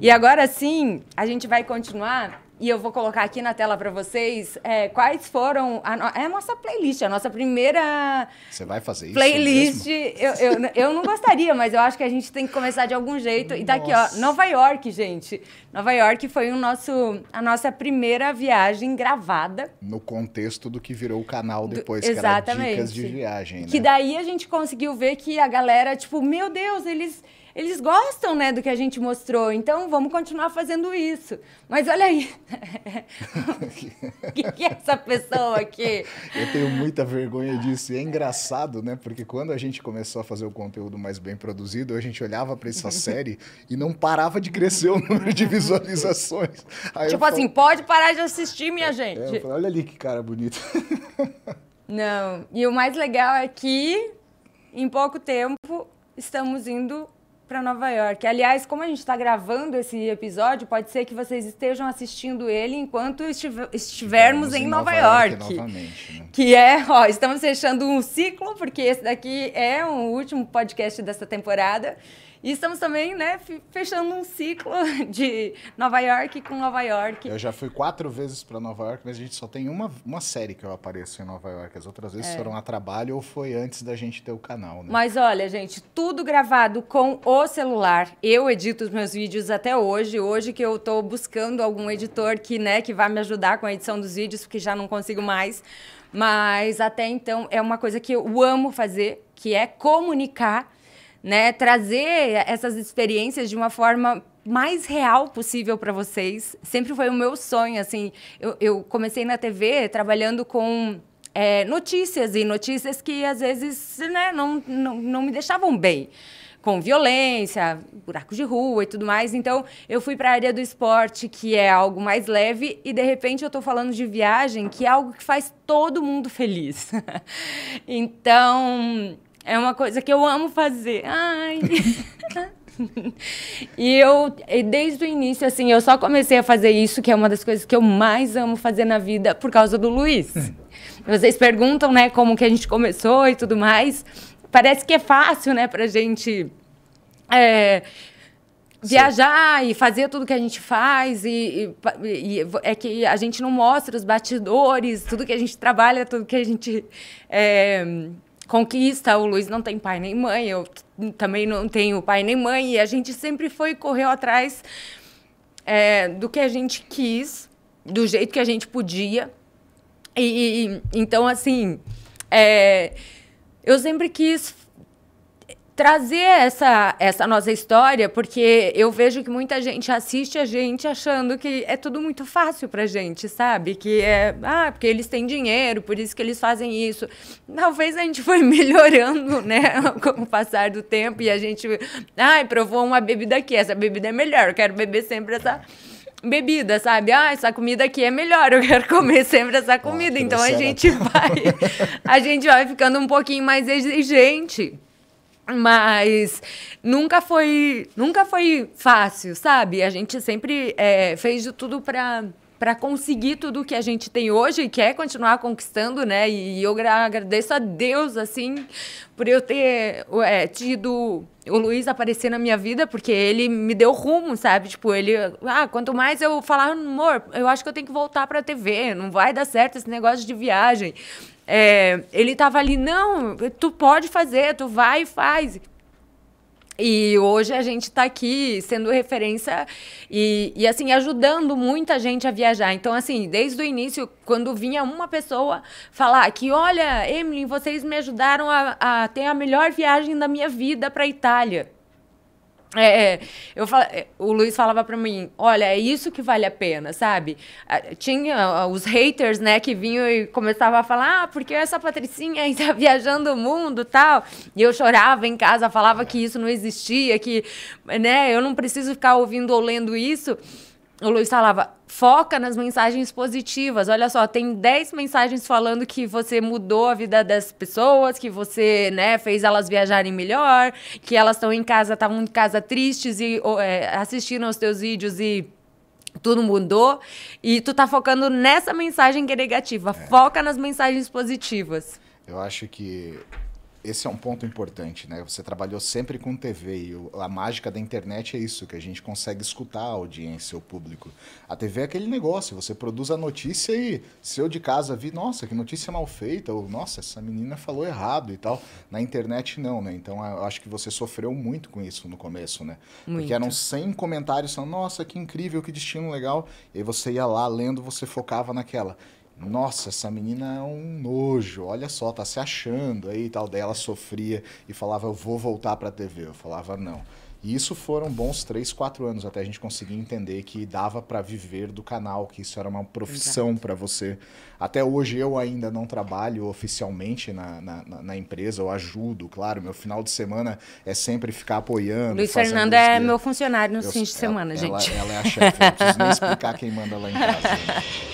Tá e agora sim, a gente vai continuar e eu vou colocar aqui na tela para vocês é, quais foram a, no... é a nossa playlist, a nossa primeira. Você vai fazer isso? Playlist. Eu, eu, eu, não gostaria, mas eu acho que a gente tem que começar de algum jeito. Tá nossa. E daqui, ó, Nova York, gente. Nova York foi o nosso, a nossa primeira viagem gravada. No contexto do que virou o canal depois, do, exatamente. que era dicas de viagem. Né? Que daí a gente conseguiu ver que a galera, tipo, meu Deus, eles eles gostam, né, do que a gente mostrou. Então, vamos continuar fazendo isso. Mas olha aí. O que, que é essa pessoa aqui? Eu tenho muita vergonha disso. E é engraçado, né? Porque quando a gente começou a fazer o conteúdo mais bem produzido, a gente olhava para essa série e não parava de crescer o número de visualizações. Aí tipo assim, falo... pode parar de assistir, minha é, gente. É, falo, olha ali que cara bonito. Não, e o mais legal é que em pouco tempo estamos indo para Nova York. Aliás, como a gente está gravando esse episódio, pode ser que vocês estejam assistindo ele enquanto estivermos em, Nova, Nova York. York né? Que é, ó, estamos fechando um ciclo, porque esse daqui é o último podcast dessa temporada. E estamos também, né, fechando um ciclo de Nova York com Nova York. Eu já fui quatro vezes para Nova York, mas a gente só tem uma, uma série que eu apareço em Nova York. As outras vezes é. foram a trabalho ou foi antes da gente ter o canal, né? Mas olha, gente, tudo gravado com o celular. Eu edito os meus vídeos até hoje. Hoje que eu estou buscando algum editor que, né, que vá me ajudar com a edição dos vídeos, porque já não consigo mais. Mas até então é uma coisa que eu amo fazer, que é comunicar né? Trazer essas experiências de uma forma mais real possível para vocês. Sempre foi o meu sonho, assim. Eu, eu comecei na TV trabalhando com é, notícias e notícias que às vezes né, não, não, não me deixavam bem com violência, buracos de rua e tudo mais. Então, eu fui para a área do esporte, que é algo mais leve, e de repente eu estou falando de viagem, que é algo que faz todo mundo feliz. então, é uma coisa que eu amo fazer. Ai. e eu, desde o início, assim, eu só comecei a fazer isso, que é uma das coisas que eu mais amo fazer na vida, por causa do Luiz. Hum. Vocês perguntam, né, como que a gente começou e tudo mais. Parece que é fácil, né, pra gente. É, viajar e fazer tudo que a gente faz e, e, e, é que a gente não mostra os batidores, tudo que a gente trabalha, tudo que a gente é, conquista. O Luiz não tem pai nem mãe, eu também não tenho pai nem mãe. E a gente sempre foi correu atrás é, do que a gente quis, do jeito que a gente podia. E, e então, assim, é, eu sempre quis trazer essa, essa nossa história, porque eu vejo que muita gente assiste a gente achando que é tudo muito fácil pra gente, sabe? Que é, ah, porque eles têm dinheiro, por isso que eles fazem isso. Talvez a gente foi melhorando, né, com o passar do tempo e a gente, ai, provou uma bebida aqui, essa bebida é melhor, eu quero beber sempre essa bebida, sabe? Ah, essa comida aqui é melhor, eu quero comer sempre essa comida. Ah, então a gente vai a gente vai ficando um pouquinho mais exigente mas nunca foi, nunca foi fácil, sabe? A gente sempre é, fez de tudo para para conseguir tudo o que a gente tem hoje e quer continuar conquistando, né? E eu agradeço a Deus, assim, por eu ter é, tido o Luiz aparecer na minha vida, porque ele me deu rumo, sabe? Tipo, ele. Ah, quanto mais eu falar, amor, eu acho que eu tenho que voltar a TV, não vai dar certo esse negócio de viagem. É, ele tava ali, não, tu pode fazer, tu vai e faz. E hoje a gente está aqui sendo referência e, e, assim, ajudando muita gente a viajar. Então, assim, desde o início, quando vinha uma pessoa falar que, olha, Emily, vocês me ajudaram a, a ter a melhor viagem da minha vida para a Itália. É, é, eu fal... É, o Luiz falava pra mim, olha, é isso que vale a pena, sabe? Tinha os haters, né, que vinham e começavam a falar, ah, porque essa patricinha aí tá viajando o mundo tal. E eu chorava em casa, falava que isso não existia, que, né, eu não preciso ficar ouvindo ou lendo isso. O Luiz falava, foca nas mensagens positivas. Olha só, tem 10 mensagens falando que você mudou a vida das pessoas, que você, né, fez elas viajarem melhor, que elas estão em casa, estavam em casa tristes e é, assistindo aos teus vídeos e tudo mudou e tu tá focando nessa mensagem que é negativa. É. Foca nas mensagens positivas. Eu acho que esse é um ponto importante, né? Você trabalhou sempre com TV e a mágica da internet é isso, que a gente consegue escutar a audiência, o público. A TV é aquele negócio, você produz a notícia e se eu de casa vi, nossa, que notícia mal feita, ou nossa, essa menina falou errado e tal. Na internet não, né? Então eu acho que você sofreu muito com isso no começo, né? Muito. Porque eram 100 comentários, são, nossa, que incrível, que destino legal. E aí você ia lá lendo, você focava naquela. Nossa, essa menina é um nojo, olha só, tá se achando aí e tal. Daí ela sofria e falava, eu vou voltar pra TV. Eu falava, não. E isso foram bons três, quatro anos até a gente conseguir entender que dava para viver do canal, que isso era uma profissão para você. Até hoje eu ainda não trabalho oficialmente na, na, na, empresa, eu ajudo, claro. Meu final de semana é sempre ficar apoiando. Luiz Fernando é meu funcionário nos fins de semana, ela, gente. Ela, ela, é a chefe, eu não preciso nem explicar quem manda lá em casa. Né?